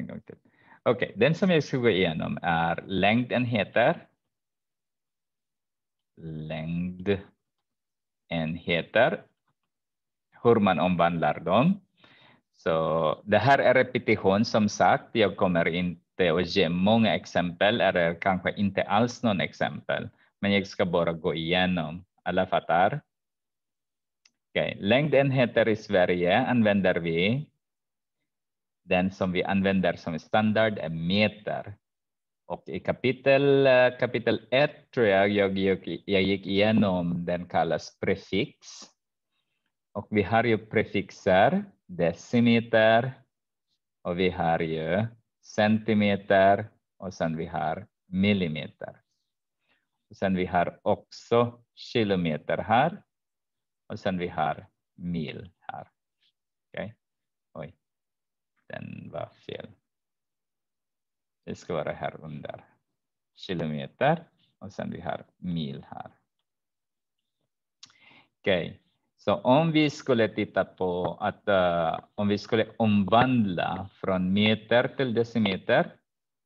en gång till. Okej, okay, den som jag ska gå igenom är längdenheter. Längdenheter. Hur man omvandlar dem. Så det här är repetition som sagt. Jag kommer inte att ge många exempel eller kanske inte alls någon exempel. Men jag ska bara gå igenom. Alla fattar? Okay. Längdenheter i Sverige använder vi den som vi använder som standard är meter. Och i kapitel, eh, kapitel 1 tror jag jag, gick, jag gick igenom den kallas prefix. Och vi har ju prefixer, decimeter och vi har ju centimeter och sen vi har millimeter. Och sen vi har också kilometer här och sen vi har mil här. Okay den var fel. Det ska vara här under. Kilometer och sen vi har mil här. Okej, okay. så om vi skulle titta på att uh, om vi skulle omvandla från meter till decimeter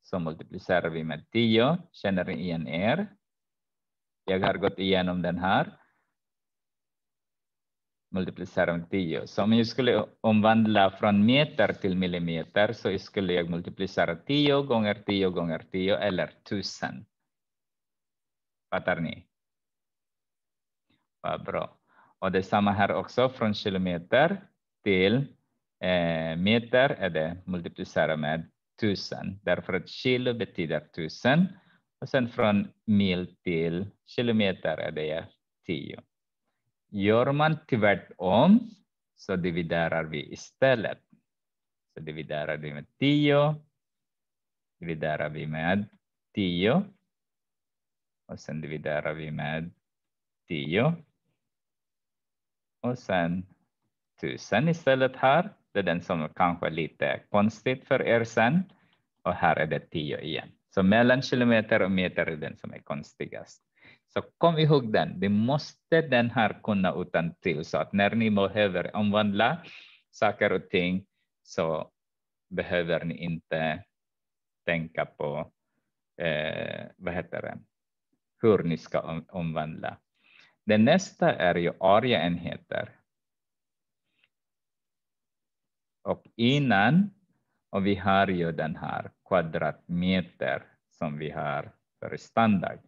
så multiplicerar vi med 10. Känner ni igen er? Jag har gått igenom den här multiplicera med 10. Så om jag skulle omvandla från meter till millimeter så skulle jag multiplicera 10 gånger 10 gånger 10 eller 1000. Fattar ni? Vad bra. Och det samma här också, från kilometer till eh, meter är det multiplicera med 1000. Därför att kilo betyder 1000 och sen från mil till kilometer är det 10 gör man tvärtom så dividerar vi istället. Så dividerar vi med 10, dividerar vi med 10 och sen dividerar vi med 10 och sen 1000 istället här. Det är den som kanske är lite konstigt för er sen. Och här är det 10 igen. Så mellan kilometer och meter är den som är konstigast. Så kom ihåg den. Du måste den här kunna utan till så att när ni behöver omvandla saker och ting så behöver ni inte tänka på eh, vad heter det? hur ni ska om, omvandla. Det nästa är ju arieenheter. Och innan, och vi har ju den här kvadratmeter som vi har för standard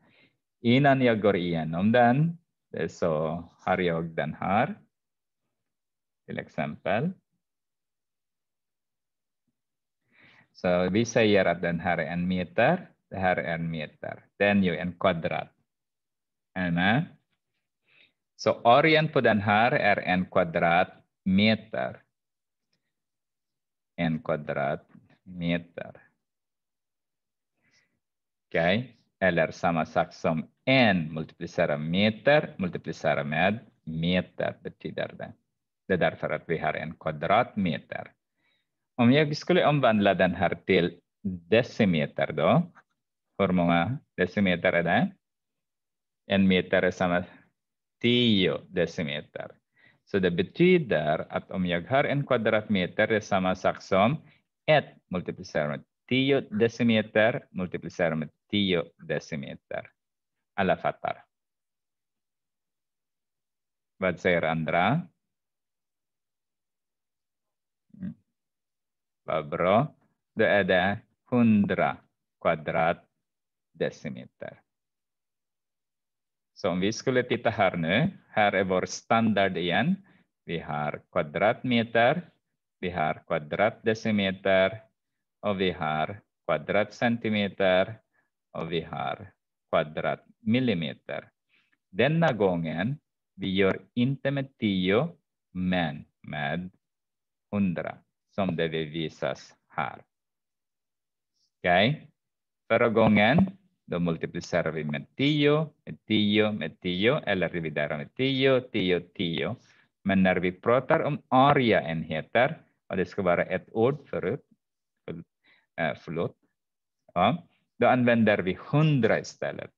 innan jag går igenom den eh, så har jag den här, till exempel. Så vi säger att den här är en meter, det här är en meter. Den är ju en kvadrat. Så orgen på den här är en kvadratmeter. En kvadratmeter. Okej. Okay eller samma sak som en multiplicerar meter, multiplicera med meter betyder det. Det är därför att vi har en kvadratmeter. Om jag skulle omvandla den här till decimeter då, hur många decimeter är det? En meter är samma 10 decimeter. Så det betyder att om jag har en kvadratmeter, det är samma sak som 1 multiplicerat med 10 decimeter multiplicerat med 10 decimeter. Alla fattar. Vad säger andra? Mm. Vad bra. Då är det 100 kvadratdecimeter. Så om vi skulle titta här nu, här är vår standard igen. Vi har kvadratmeter, vi har kvadratdecimeter och vi har kvadratcentimeter och vi har kvadratmillimeter. Denna gången, vi gör inte med 10, men med 100, som det vill visas här. Okay. Förra gången, då multiplicerar vi med 10, med 10, med 10, eller reviderar med 10, 10, 10. Men när vi pratar om areaenheter, och det ska vara ett ord förut, eh, förlåt, ja, då använder vi 100 istället.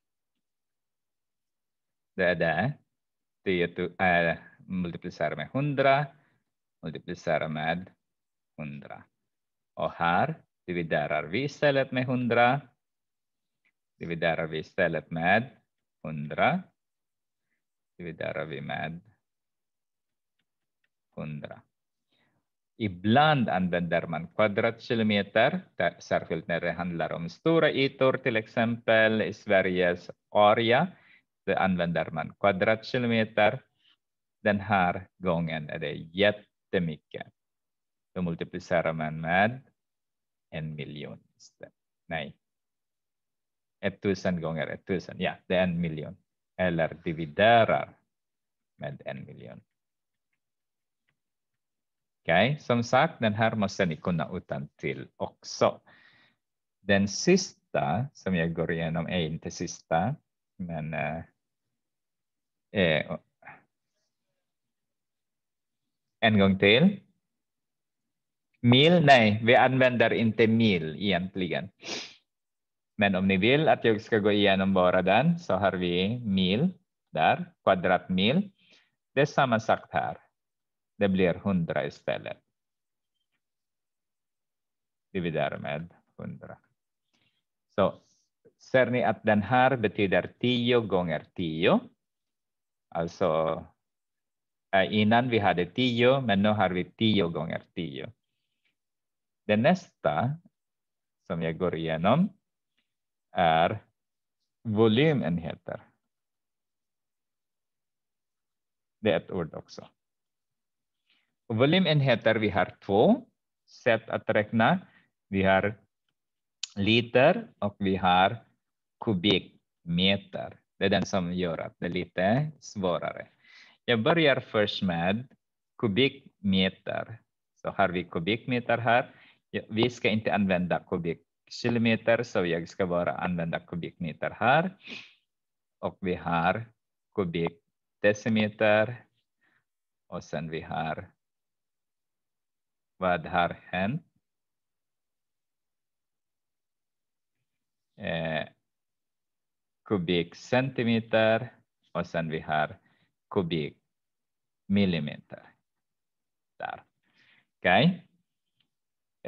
Det är det. 10 är multiplicerar med 100, Multiplicera med 100. Och här dividerar vi istället med 100. Dividerar vi istället med 100. Dividerar vi med 100. Ibland använder man kvadratkilometer. Särskilt när det handlar om stora ytor, till exempel i Sveriges area. Då använder man kvadratkilometer. Den här gången är det jättemycket. Då multiplicerar man med en miljon. Nej. ett tusen gånger ett tusen, ja, det är en miljon. Eller dividerar med en miljon okay. som sagt, den här måste ni kunna utan till också. Den sista som jag går igenom är inte sista, men eh, eh en gång till. Mil? Nej, vi använder inte mil egentligen. Men om ni vill att jag ska gå igenom bara den så har vi mil där, kvadratmil. Det är samma sak här. Det blir 100 istället. Dividerar med 100. Så ser ni att den här betyder 10 gånger 10. Alltså eh, innan vi hade 10, men nu har vi 10 gånger 10. Det nästa som jag går igenom är volymenheter. Det är ett ord också volumenheter vi har två sätt att räkna. Vi har liter och vi har kubikmeter. Det är den som gör att det är lite svårare. Jag börjar först med kubikmeter. Så har vi kubikmeter här. Vi ska inte använda kubikkilometer, så jag ska bara använda kubikmeter här. Och vi har kubikdecimeter. Och sen vi har vad har hänt? Eh, kubikcentimeter och sen vi har kubikmillimeter. Där. Okay.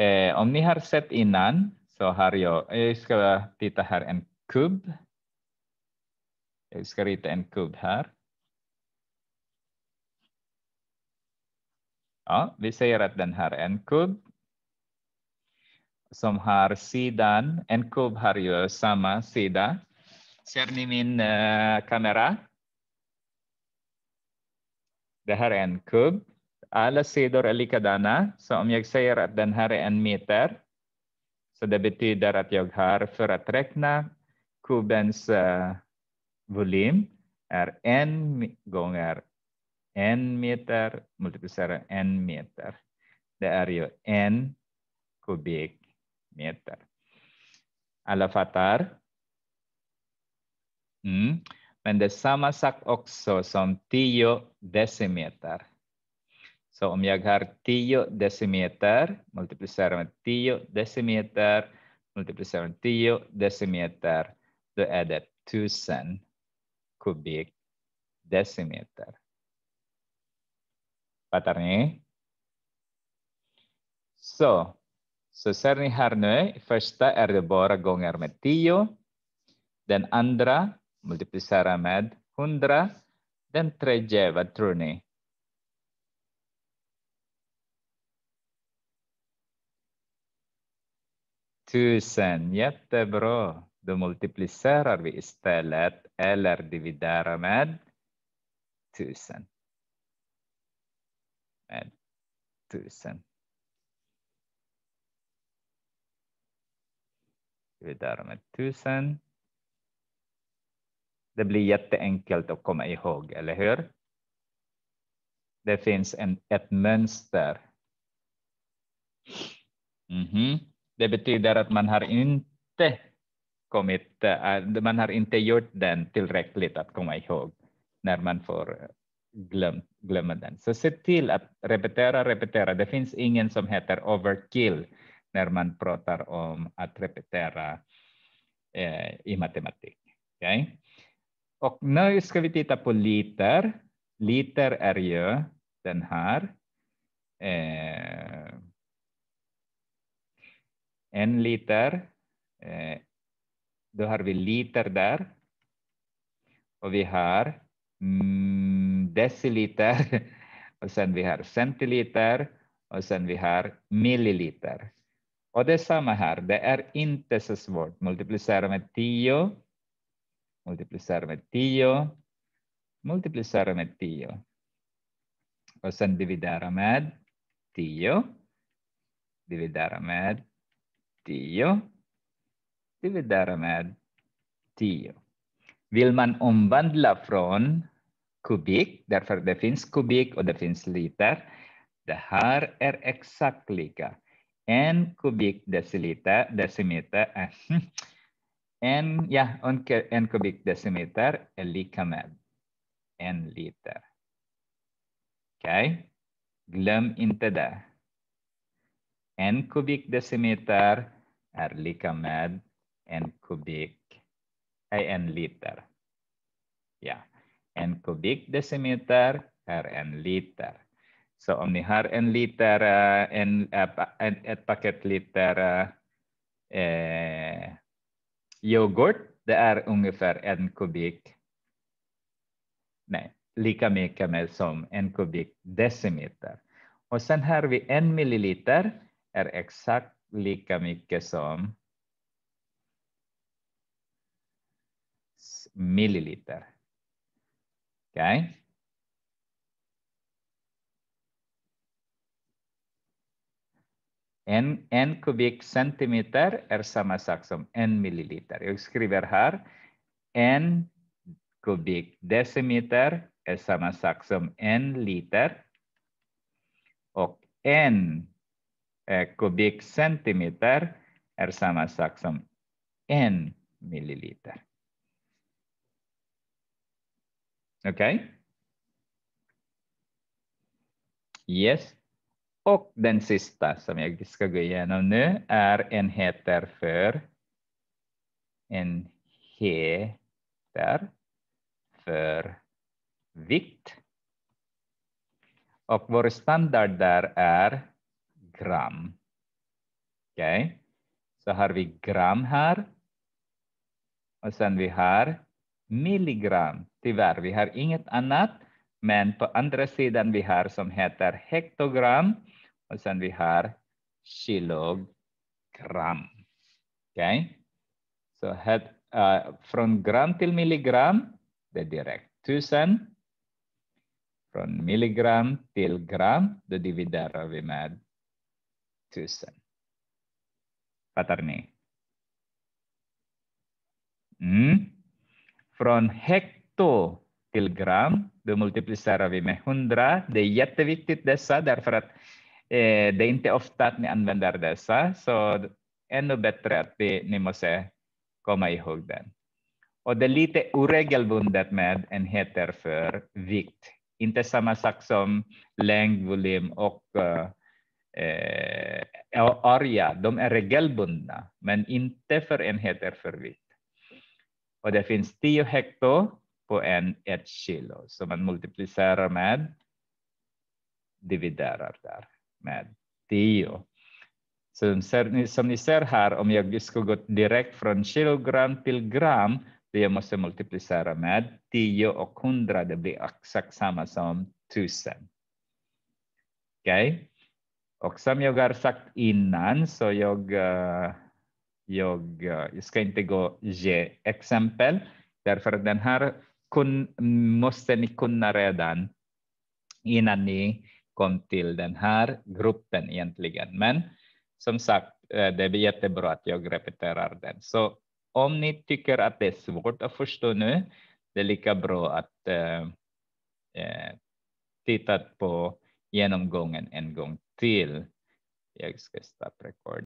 Eh, om ni har sett innan så har jag, eh, jag ska titta här en kub. Jag ska rita en kub här. Ja, vi säger att den här är en kub som har sidan. En kub har ju samma sida. Ser ni min uh, kamera? Det här är en kub. Alla sidor är likadana. Så om jag säger att den här är en meter, så det betyder att jag har för att räkna kubens uh, volym är en gånger en meter multiplicerar en meter. Det är ju en kubikmeter. Alla fattar? Mm. Men det är samma sak också som 10 decimeter. Så om jag har 10 decimeter multiplicerar med 10 decimeter multiplicerar med 10 decimeter, då är det 1000 kubikdecimeter patternje. Så, så ser ni här nu, första är det bara gånger med 10. Den andra multiplicerar med 100. Den tredje, vad tror ni? Tusen, jättebra. Då multiplicerar vi istället eller dividerar med tusen med tusen. Vi med tusen. Det blir jätteenkelt att komma ihåg, eller hur? Det finns en, ett mönster. Mm -hmm. Det betyder att man har inte kommit, äh, man har inte gjort den tillräckligt att komma ihåg när man får glöm, glömma den. Så se till att repetera, repetera. Det finns ingen som heter overkill när man pratar om att repetera eh, i matematik. Okay? Och nu ska vi titta på liter. Liter är ju den här. Eh, en liter. Eh, då har vi liter där. Och vi har mm, deciliter och sen vi har centiliter och sen vi har milliliter. Och det är samma här, det är inte så svårt. Multiplicera med 10, multiplicera med 10, multiplicera med 10. Och sen dividera med 10, dividera med 10, dividera med 10. Vill man omvandla från kubik, därför det finns kubik och det finns liter. Det här är exakt lika. En kubik deciliter, decimeter, eh, hm. en, ja, en, kubik decimeter är lika med en liter. Okej, okay. glöm inte det. En kubik decimeter är lika med en kubik, eh, en liter. Ja and cubic decimeter, her and liter. om ni har en liter uh, and, uh, paket liter eh, yoghurt, det är ungefär en kubik, nej, lika mycket med som en kubik decimeter. Och sen har vi en milliliter, är exakt lika mycket som milliliter. Okay. En, en kubikcentimeter är samma sak som en milliliter. Jag skriver här en kubikdecimeter är samma sak som en liter. Och en eh, kubikcentimeter är samma sak som en milliliter. Okej? Okay. Yes. Och den sista som jag ska gå igenom nu är enheter för enheter för vikt. Och vår standard där är gram. Okej, okay. så har vi gram här. Och sen vi har milligram. Tyvärr, vi har inget annat. Men på andra sidan vi har som heter hektogram och sen vi har kilogram. Okej? Okay? Så het, uh, från gram till milligram, det är direkt tusen. Från milligram till gram, då dividerar vi med tusen. Fattar ni? Mm. Från hektogram 2 kilogram, då multiplicerar vi med 100. Det är jätteviktigt dessa därför att eh, det är inte ofta att ni använder dessa, så ännu bättre att vi, ni måste komma ihåg den. Och det är lite oregelbundet med enheter för vikt. Inte samma sak som längd, volym och eh, eh area. De är regelbundna, men inte för enheter för vikt. Och det finns 10 hekto på en ett kilo. Så man multiplicerar med, dividerar där med 10. Så som ni ser här, om jag skulle gå direkt från kilogram till gram, då jag måste multiplicera med 10 och 100, det blir exakt samma som 1000. Okay? Och som jag har sagt innan, så jag, eh, jag, eh, jag ska inte gå ge exempel, därför att den här kun, måste ni kunna redan innan ni kom till den här gruppen egentligen. Men som sagt, eh, det är jättebra att jag repeterar den. Så om ni tycker att det är svårt att förstå nu, det är lika bra att eh, eh titta på genomgången en gång till. Jag ska stoppa rekord.